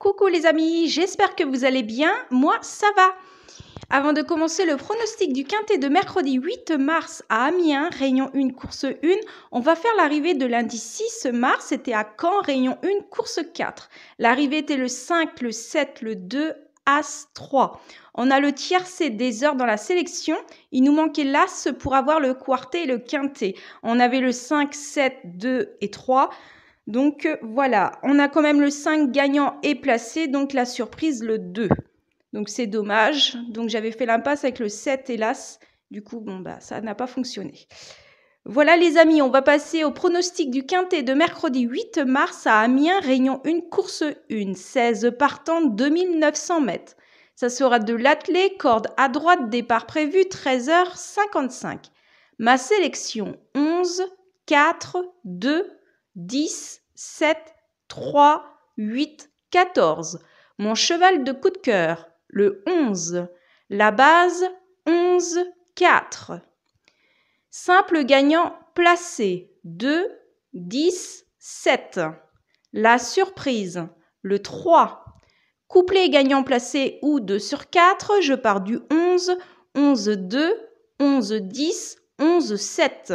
Coucou les amis, j'espère que vous allez bien. Moi, ça va. Avant de commencer le pronostic du quintet de mercredi 8 mars à Amiens, Réunion 1, course 1, on va faire l'arrivée de lundi 6 mars, c'était à Caen, Réunion 1, course 4. L'arrivée était le 5, le 7, le 2, As 3. On a le tiercé des heures dans la sélection. Il nous manquait l'As pour avoir le quartet et le quintet. On avait le 5, 7, 2 et 3. Donc euh, voilà, on a quand même le 5 gagnant et placé, donc la surprise le 2. Donc c'est dommage. Donc j'avais fait l'impasse avec le 7, hélas. Du coup, bon bah ça n'a pas fonctionné. Voilà les amis, on va passer au pronostic du quintet de mercredi 8 mars à Amiens, Réunion 1, course 1, 16 partant 2900 mètres. Ça sera de l'attelé, corde à droite, départ prévu 13h55. Ma sélection 11, 4, 2, 10, 7, 3, 8, 14. Mon cheval de coup de cœur, le 11. La base, 11, 4. Simple gagnant placé, 2, 10, 7. La surprise, le 3. Couplé gagnant placé ou 2 sur 4, je pars du 11, 11, 2, 11, 10, 11, 7.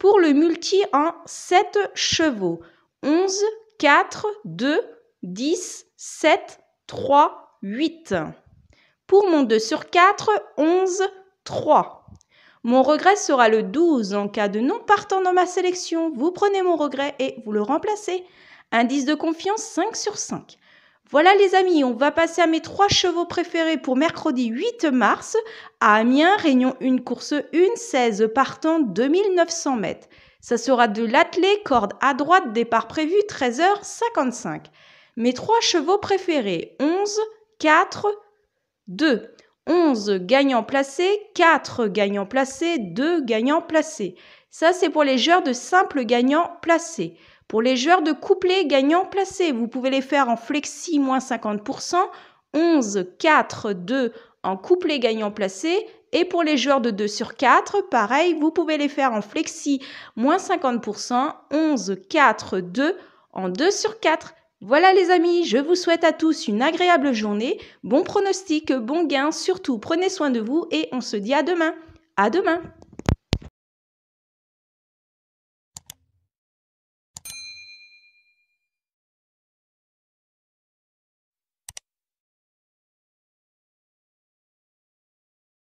Pour le multi en 7 chevaux, 11, 4, 2, 10, 7, 3, 8. Pour mon 2 sur 4, 11, 3. Mon regret sera le 12 en cas de non partant dans ma sélection. Vous prenez mon regret et vous le remplacez. Indice de confiance 5 sur 5. Voilà les amis, on va passer à mes trois chevaux préférés pour mercredi 8 mars à Amiens, Réunion 1, course 1, 16 partant 2900 mètres. Ça sera de l'attelé, corde à droite, départ prévu 13h55. Mes trois chevaux préférés, 11, 4, 2. 11 gagnants placés, 4 gagnants placés, 2 gagnants placés. Ça c'est pour les joueurs de simples gagnants placés. Pour les joueurs de couplet gagnant placé, vous pouvez les faire en flexi moins 50%, 11, 4, 2 en couplet gagnant placé. Et pour les joueurs de 2 sur 4, pareil, vous pouvez les faire en flexi moins 50%, 11, 4, 2 en 2 sur 4. Voilà les amis, je vous souhaite à tous une agréable journée, bon pronostic, bon gain, surtout prenez soin de vous et on se dit à demain. À demain